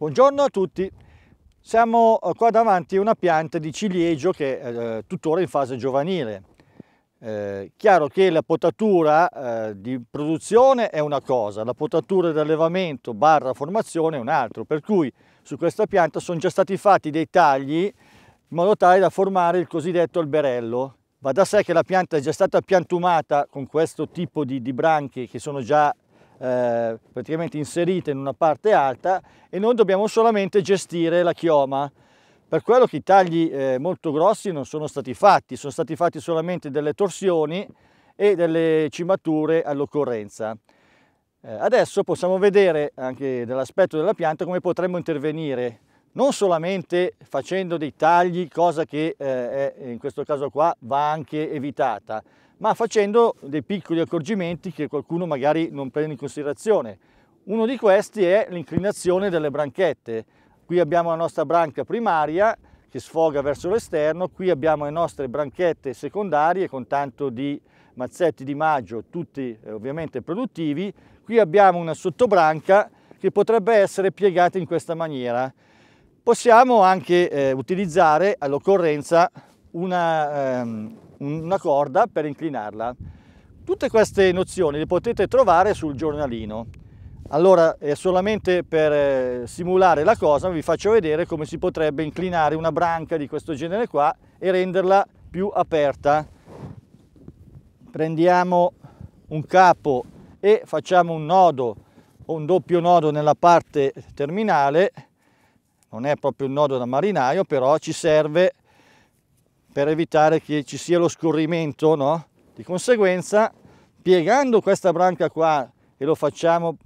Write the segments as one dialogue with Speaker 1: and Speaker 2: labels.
Speaker 1: Buongiorno a tutti, siamo eh, qua davanti a una pianta di ciliegio che è eh, tuttora in fase giovanile. Eh, chiaro che la potatura eh, di produzione è una cosa, la potatura di allevamento barra formazione è un altro, per cui su questa pianta sono già stati fatti dei tagli in modo tale da formare il cosiddetto alberello. Va da sé che la pianta è già stata piantumata con questo tipo di, di branchi che sono già eh, praticamente inserita in una parte alta e noi dobbiamo solamente gestire la chioma. Per quello che i tagli eh, molto grossi non sono stati fatti, sono stati fatti solamente delle torsioni e delle cimature all'occorrenza. Eh, adesso possiamo vedere anche dall'aspetto della pianta come potremmo intervenire non solamente facendo dei tagli, cosa che eh, in questo caso qua va anche evitata, ma facendo dei piccoli accorgimenti che qualcuno magari non prende in considerazione. Uno di questi è l'inclinazione delle branchette. Qui abbiamo la nostra branca primaria che sfoga verso l'esterno, qui abbiamo le nostre branchette secondarie con tanto di mazzetti di maggio, tutti eh, ovviamente produttivi. Qui abbiamo una sottobranca che potrebbe essere piegata in questa maniera. Possiamo anche eh, utilizzare all'occorrenza una, ehm, una corda per inclinarla. Tutte queste nozioni le potete trovare sul giornalino. Allora, eh, solamente per eh, simulare la cosa vi faccio vedere come si potrebbe inclinare una branca di questo genere qua e renderla più aperta. Prendiamo un capo e facciamo un nodo o un doppio nodo nella parte terminale. Non è proprio un nodo da marinaio, però ci serve per evitare che ci sia lo scorrimento, no? Di conseguenza, piegando questa branca qua, e lo facciamo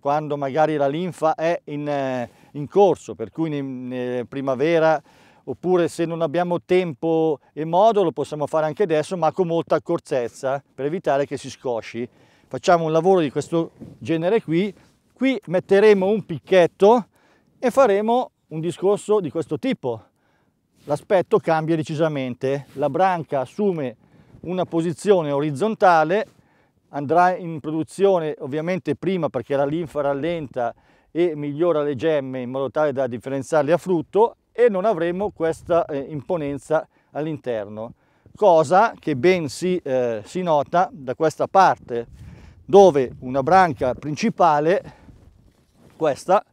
Speaker 1: quando magari la linfa è in, eh, in corso, per cui in, in primavera oppure se non abbiamo tempo e modo lo possiamo fare anche adesso ma con molta accortezza per evitare che si scosci. Facciamo un lavoro di questo genere qui, qui metteremo un picchetto e faremo un discorso di questo tipo l'aspetto cambia decisamente, la branca assume una posizione orizzontale, andrà in produzione ovviamente prima perché la linfa rallenta e migliora le gemme in modo tale da differenziarle a frutto e non avremo questa eh, imponenza all'interno, cosa che ben si, eh, si nota da questa parte dove una branca principale, questa,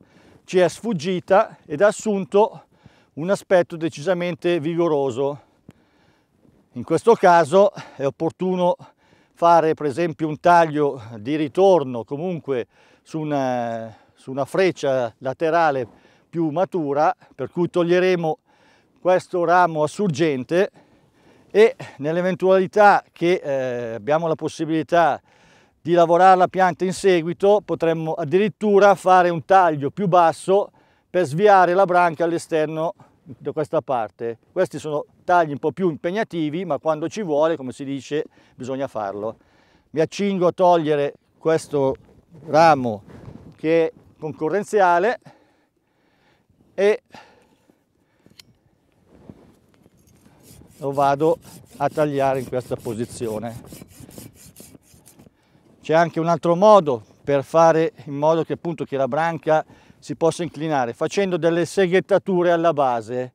Speaker 1: ci è sfuggita ed ha assunto un aspetto decisamente vigoroso. In questo caso è opportuno fare per esempio un taglio di ritorno comunque su una, su una freccia laterale più matura, per cui toglieremo questo ramo assurgente e nell'eventualità che eh, abbiamo la possibilità di lavorare la pianta in seguito potremmo addirittura fare un taglio più basso per sviare la branca all'esterno da questa parte. Questi sono tagli un po' più impegnativi, ma quando ci vuole, come si dice, bisogna farlo. Mi accingo a togliere questo ramo che è concorrenziale e lo vado a tagliare in questa posizione. C'è anche un altro modo per fare in modo che appunto che la branca si possa inclinare facendo delle seghettature alla base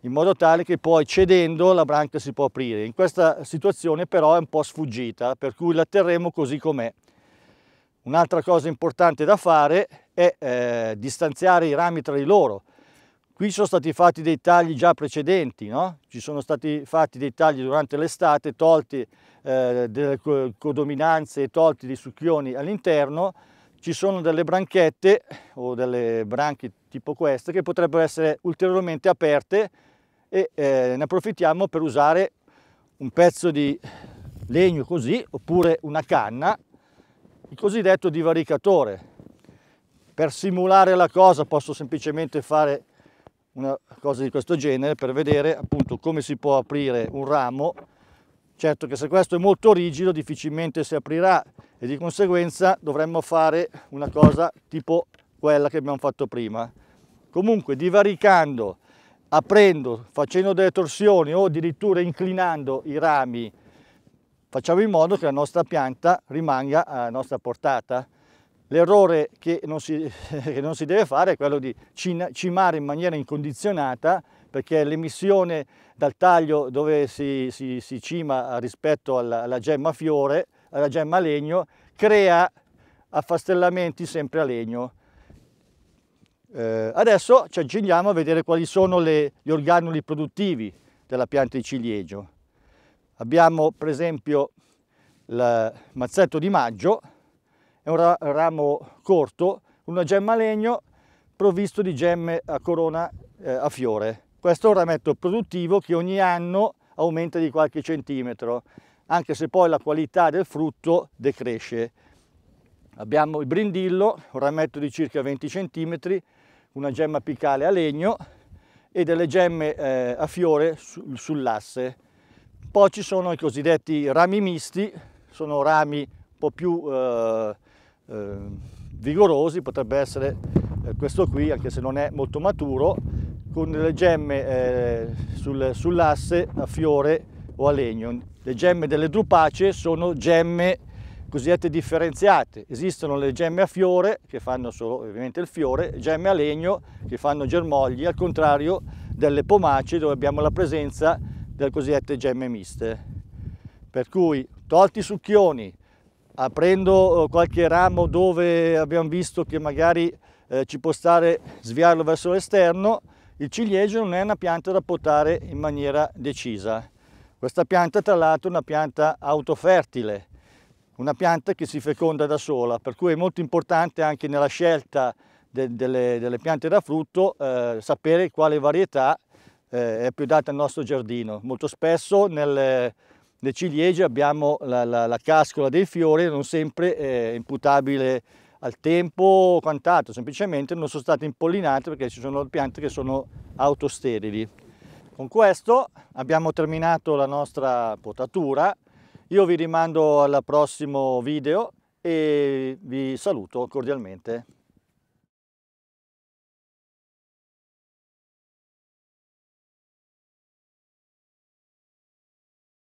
Speaker 1: in modo tale che poi cedendo la branca si può aprire. In questa situazione però è un po' sfuggita per cui la terremo così com'è. Un'altra cosa importante da fare è eh, distanziare i rami tra di loro. Qui sono stati fatti dei tagli già precedenti, no? ci sono stati fatti dei tagli durante l'estate, tolti eh, delle codominanze, e tolti dei succhioni all'interno, ci sono delle branchette o delle branche tipo queste che potrebbero essere ulteriormente aperte e eh, ne approfittiamo per usare un pezzo di legno così oppure una canna il cosiddetto divaricatore per simulare la cosa posso semplicemente fare una cosa di questo genere per vedere appunto come si può aprire un ramo certo che se questo è molto rigido difficilmente si aprirà e di conseguenza dovremmo fare una cosa tipo quella che abbiamo fatto prima. Comunque divaricando, aprendo, facendo delle torsioni o addirittura inclinando i rami, facciamo in modo che la nostra pianta rimanga a nostra portata. L'errore che, che, non si deve fare è quello di cimare in maniera incondizionata perché l'emissione dal taglio dove si, si, si cima rispetto alla, alla gemma fiore la gemma a legno, crea affastellamenti sempre a legno. Eh, adesso ci accingiamo a vedere quali sono le, gli organuli produttivi della pianta di ciliegio. Abbiamo per esempio il mazzetto di maggio, è un ramo corto, una gemma a legno provvisto di gemme a corona eh, a fiore. Questo è un rametto produttivo che ogni anno aumenta di qualche centimetro anche se poi la qualità del frutto decresce. Abbiamo il brindillo, un rametto di circa 20 cm, una gemma apicale a legno e delle gemme eh, a fiore su, sull'asse. Poi ci sono i cosiddetti rami misti, sono rami un po' più eh, eh, vigorosi, potrebbe essere eh, questo qui, anche se non è molto maturo, con delle gemme eh, sul, sull'asse a fiore o a legno. Le gemme delle drupace sono gemme cosiddette differenziate. Esistono le gemme a fiore, che fanno solo ovviamente il fiore, gemme a legno, che fanno germogli, al contrario delle pomace, dove abbiamo la presenza delle cosiddette gemme miste. Per cui, tolti i succhioni, aprendo eh, qualche ramo dove abbiamo visto che magari eh, ci può stare sviarlo verso l'esterno, il ciliegio non è una pianta da potare in maniera decisa. Questa pianta tra l'altro è una pianta autofertile, una pianta che si feconda da sola, per cui è molto importante anche nella scelta de, delle, delle, piante da frutto eh, sapere quale varietà eh, è più data al nostro giardino. Molto spesso nelle, nelle ciliegie abbiamo la, la, la, cascola dei fiori, non sempre è imputabile al tempo o quant'altro, semplicemente non sono state impollinate perché ci sono piante che sono autosterili. Con questo abbiamo terminato la nostra potatura. Io vi rimando al prossimo video e vi saluto cordialmente.